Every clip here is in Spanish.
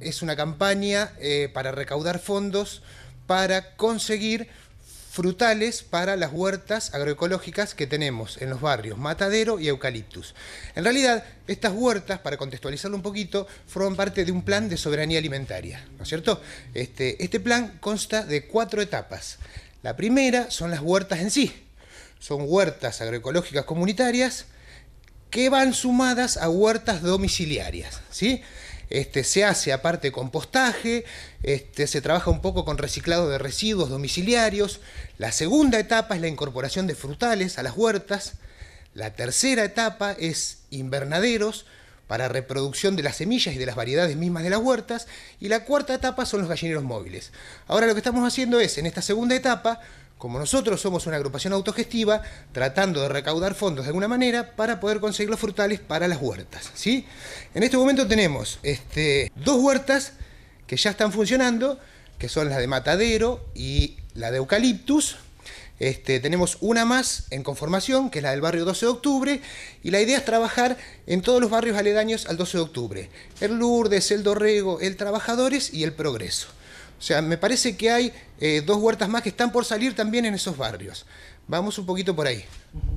Es una campaña eh, para recaudar fondos para conseguir frutales para las huertas agroecológicas que tenemos en los barrios Matadero y Eucaliptus. En realidad, estas huertas, para contextualizarlo un poquito, forman parte de un plan de soberanía alimentaria, ¿no es cierto? Este, este plan consta de cuatro etapas. La primera son las huertas en sí. Son huertas agroecológicas comunitarias que van sumadas a huertas domiciliarias, ¿sí? Este, se hace aparte compostaje, este, se trabaja un poco con reciclado de residuos domiciliarios. La segunda etapa es la incorporación de frutales a las huertas. La tercera etapa es invernaderos para reproducción de las semillas y de las variedades mismas de las huertas. Y la cuarta etapa son los gallineros móviles. Ahora lo que estamos haciendo es, en esta segunda etapa, como nosotros somos una agrupación autogestiva, tratando de recaudar fondos de alguna manera para poder conseguir los frutales para las huertas. ¿sí? En este momento tenemos este, dos huertas que ya están funcionando, que son las de Matadero y la de Eucaliptus. Este, tenemos una más en conformación, que es la del barrio 12 de octubre, y la idea es trabajar en todos los barrios aledaños al 12 de octubre. El Lourdes, el Dorrego, el Trabajadores y el Progreso. O sea, me parece que hay eh, dos huertas más que están por salir también en esos barrios. Vamos un poquito por ahí.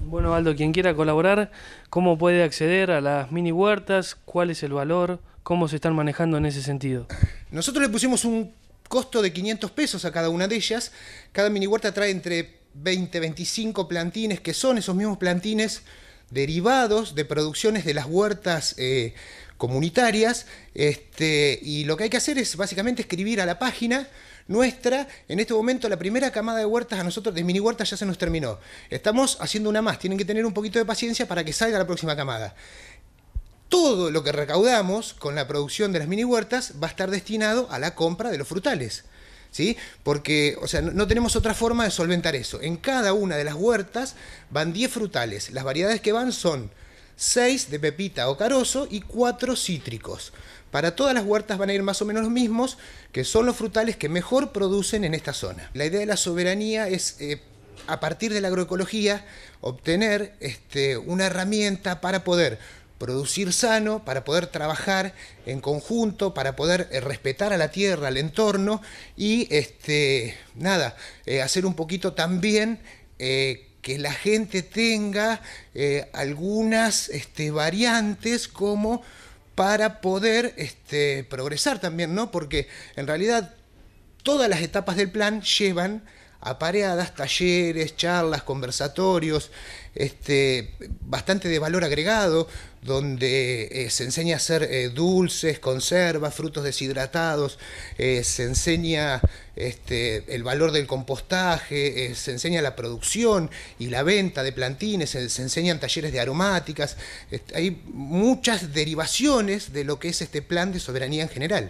Bueno, Aldo, quien quiera colaborar, ¿cómo puede acceder a las mini huertas? ¿Cuál es el valor? ¿Cómo se están manejando en ese sentido? Nosotros le pusimos un costo de 500 pesos a cada una de ellas. Cada mini huerta trae entre 20, 25 plantines, que son esos mismos plantines derivados de producciones de las huertas eh, comunitarias. Este, y lo que hay que hacer es básicamente escribir a la página nuestra. En este momento la primera camada de huertas a nosotros, de mini huertas, ya se nos terminó. Estamos haciendo una más. Tienen que tener un poquito de paciencia para que salga la próxima camada. Todo lo que recaudamos con la producción de las mini huertas va a estar destinado a la compra de los frutales. ¿sí? Porque, o sea, no, tenemos otra forma de solventar eso. En cada una de las huertas van 10 frutales. Las variedades que van son 6 de pepita o carozo y 4 cítricos. Para todas las huertas van a ir más o menos los mismos, que son los frutales que mejor producen en esta zona. La idea de la soberanía es, eh, a partir de la agroecología, obtener este, una herramienta para poder producir sano, para poder trabajar en conjunto, para poder eh, respetar a la tierra, al entorno y este, nada, eh, hacer un poquito también eh, que la gente tenga algunas este, variantes como para poder este, progresar también, ¿no? Porque en realidad todas las etapas del plan llevan apareadas, talleres, charlas, conversatorios, este, bastante de valor agregado, donde eh, se enseña a hacer eh, dulces, conservas, frutos deshidratados, eh, se enseña este, el valor del compostaje, se enseña la producción y la venta de plantines, se, enseñan talleres de aromáticas, este, hay muchas derivaciones de lo que es este plan de soberanía en general.